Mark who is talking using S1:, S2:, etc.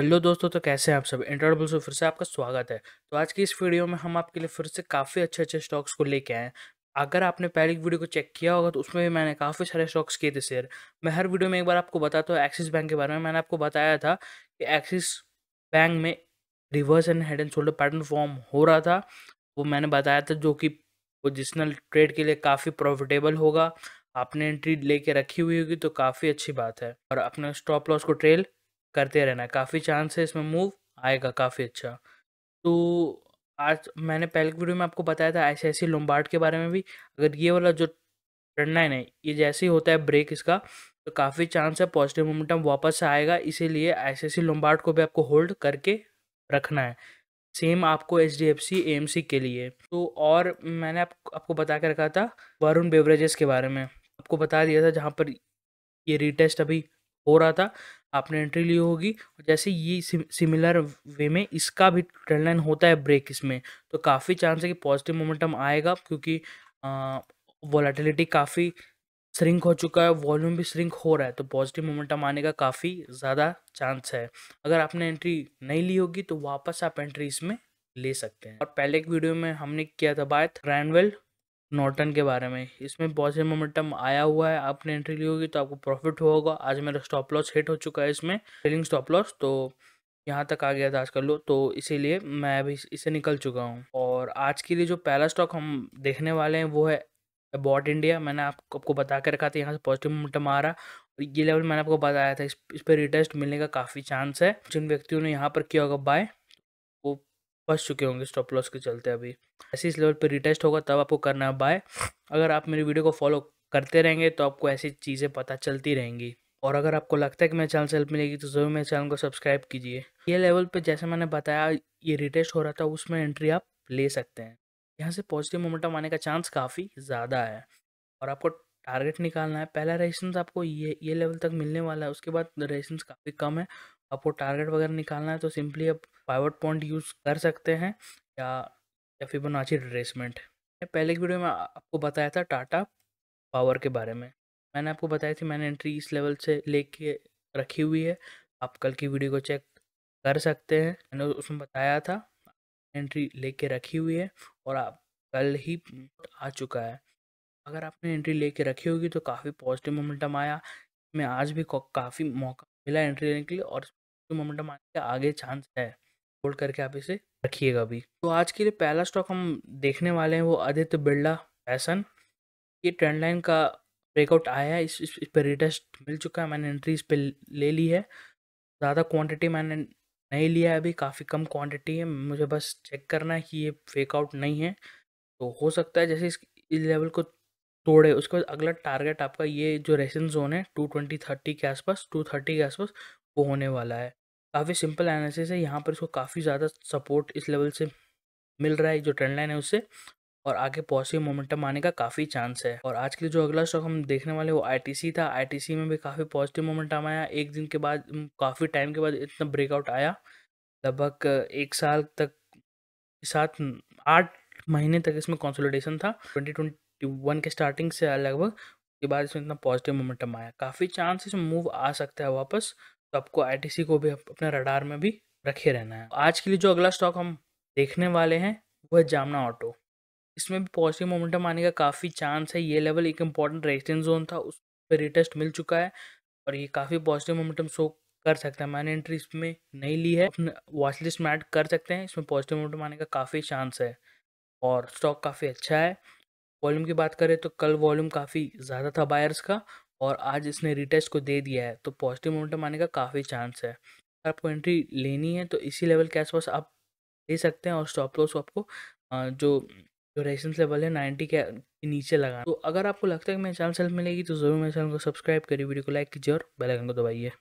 S1: hello दोस्तों तो कैसे हैं आप सब इंटरबल से फिर से आपका स्वागत है तो आज की इस वीडियो में हम आपके लिए फिर से काफ़ी अच्छे अच्छे स्टॉक्स को लेके आए हैं अगर आपने पहले वीडियो को चेक किया होगा तो उसमें भी मैंने काफ़ी सारे स्टॉक्स किए थे शेयर मैं हर वीडियो में एक बार आपको बताता हूँ एक्सिस बैंक के बारे में मैंने आपको बताया था कि एक्सिस बैंक में reverse and head and shoulder pattern form हो रहा था वो मैंने बताया था जो कि पोजिशनल ट्रेड के लिए काफ़ी प्रॉफिटेबल होगा आपने एंट्री लेके रखी हुई होगी तो काफ़ी अच्छी बात है और अपने स्टॉप लॉस को ट्रेल करते रहना है काफ़ी चांस है इसमें मूव आएगा काफ़ी अच्छा तो आज मैंने पहले वीडियो में आपको बताया था ऐसे ऐसे लोम्बार्ड के बारे में भी अगर ये वाला जो ट्रेंड लाइन है ये जैसे ही होता है ब्रेक इसका तो काफ़ी चांस है पॉजिटिव मोमेंटम वापस से आएगा इसीलिए ऐसे ऐसे लोम्बार्ड को भी आपको होल्ड करके रखना है सेम आपको H D F C M C के लिए तो और मैंने आप, आपको बता के रखा था वरुण बेवरेजेस के बारे में आपको बता दिया था जहाँ पर ये रिटेस्ट अभी हो रहा था आपने एंट्री ली होगी और जैसे ये सिमिलर वे में इसका भी ट्रेंड लाइन होता है ब्रेक इसमें तो काफ़ी चांस है कि पॉजिटिव मोमेंटम आएगा क्योंकि वॉलेटिलिटी काफ़ी श्रिंक हो चुका है वॉल्यूम भी श्रिंक हो रहा है तो पॉजिटिव मोमेंटम आने का काफ़ी ज़्यादा चांस है अगर आपने एंट्री नहीं ली होगी तो वापस आप एंट्री इसमें ले सकते हैं और पहले एक वीडियो में हमने किया था बात ग्रैंडवेल नॉर्टन के बारे में इसमें पॉजिटिव मोमेंटम आया हुआ है आपने एंट्री ली होगी तो आपको प्रॉफिट होगा आज मेरा स्टॉप लॉस हिट हो चुका है इसमें ट्रेलिंग स्टॉप लॉस तो यहाँ तक आ गया था आज कर लो तो इसीलिए मैं अभी इसे निकल चुका हूँ और आज के लिए जो पहला स्टॉक हम देखने वाले हैं वो है अबॉट इंडिया मैंने आपको आपको बता के रखा था यहाँ से पॉजिटिव मोमेंटम आ रहा और ये लेवल मैंने आपको बताया था इस, इस पर रिटेस्ट मिलने का काफ़ी चांस है जिन व्यक्तियों ने यहाँ पर किया होगा बाय फंस चुके होंगे स्टॉप लॉस के चलते अभी ऐसे इस लेवल पर रिटेस्ट होगा तब आपको करना है बाय अगर आप मेरी वीडियो को फॉलो करते रहेंगे तो आपको ऐसी चीज़ें पता चलती रहेंगी और अगर आपको लगता है कि मेरे चैनल से हेल्प मिलेगी तो ज़रूर मेरे चैनल को सब्सक्राइब कीजिए ये लेवल पे जैसे मैंने बताया ये रिटेस्ट हो रहा था उसमें एंट्री आप ले सकते हैं यहाँ से पॉजिटिव मोमेंटम आने का चांस काफ़ी ज़्यादा है और आपको टारगेट निकालना है पहला रेजिस्टेंस आपको ये ये लेवल तक मिलने वाला है उसके बाद रेजिस्टेंस काफ़ी कम है आपको टारगेट वगैरह निकालना है तो सिंपली आप पाइवट पॉइंट यूज़ कर सकते हैं या या फिर बनाची रेसमेंट पहले की वीडियो में आपको बताया था टाटा पावर के बारे में मैंने आपको बताया थी मैंने एंट्री इस लेवल से लेके रखी हुई है आप कल की वीडियो को चेक कर सकते हैं मैंने उसमें बताया था एंट्री लेके रखी हुई है और आप कल ही आ चुका है अगर आपने एंट्री लेके रखी होगी तो काफ़ी पॉजिटिव मोमेंटम आया में आज भी काफ़ी मौका मिला एंट्री लेने के लिए और मोमेंटम आने के आगे चांस है होल्ड करके आप इसे रखिएगा भी तो आज के लिए पहला स्टॉक हम देखने वाले हैं वो आदित्य बिरला फैसन ये ट्रेंड लाइन का ब्रेकआउट आया है इस इस, इस पर रिटेस्ट मिल चुका है मैंने एंट्री इस पर ले ली है ज़्यादा क्वांटिटी मैंने नहीं लिया है अभी काफ़ी कम क्वांटिटी है मुझे बस चेक करना है कि ये फेकआउट नहीं है तो हो सकता है जैसे इस इस लेवल को तोड़े उसके बाद अगला टारगेट आपका ये जो रेसेंस जोन है टू ट्वेंटी थर्टी के आसपास टू थर्टी के आसपास वो होने वाला है काफ़ी सिंपल एनालिसिस है यहाँ पर इसको काफ़ी ज़्यादा सपोर्ट इस लेवल से मिल रहा है जो ट्रेंड लाइन है उससे और आगे पॉजिटिव मोमेंटम आने का काफ़ी चांस है और आज के लिए जो अगला स्टॉक हम देखने वाले वो आईटीसी था आईटीसी में भी काफ़ी पॉजिटिव मोमेंटम आया एक दिन के बाद काफ़ी टाइम के बाद इतना ब्रेकआउट आया लगभग एक साल तक सात आठ महीने तक इसमें कंसोलिडेशन था ट्वेंटी ट्वेंटी ट्यूब वन के स्टार्टिंग से लगभग उसके बाद इसमें इतना पॉजिटिव मोमेंटम आया काफ़ी चांस इसमें मूव आ सकता है वापस तो आपको आई को भी अपने रडार में भी रखे रहना है आज के लिए जो अगला स्टॉक हम देखने वाले हैं वो है जामना ऑटो इसमें भी पॉजिटिव मोमेंटम आने का काफ़ी चांस है ये लेवल एक इंपॉर्टेंट रेजिस्टेंस जोन था उस पर रिटेस्ट मिल चुका है और ये काफ़ी पॉजिटिव मोमेंटम शो कर सकता है मैंने एंट्री इसमें नहीं ली है अपने वॉच लिस्ट में ऐड कर सकते हैं इसमें पॉजिटिव मोमेंटम आने का काफ़ी चांस है और स्टॉक काफ़ी अच्छा है वॉल्यूम की बात करें तो कल वॉल्यूम काफ़ी ज़्यादा था बायर्स का और आज इसने रिटेस्ट को दे दिया है तो पॉजिटिव मोमेंटम आने का काफ़ी चांस है अगर आपको एंट्री लेनी है तो इसी लेवल के आसपास आप ले सकते हैं और स्टॉप लॉस आपको जो जो रेसेंस लेवल है नाइन्टी के नीचे लगाना तो अगर आपको लगता है कि मेरे चैनल सेल्फ मिलेगी तो ज़रूर मेरे चैनल को सब्सक्राइब करिए वीडियो को लाइक कीजिए और बेलाइकन को दबाइए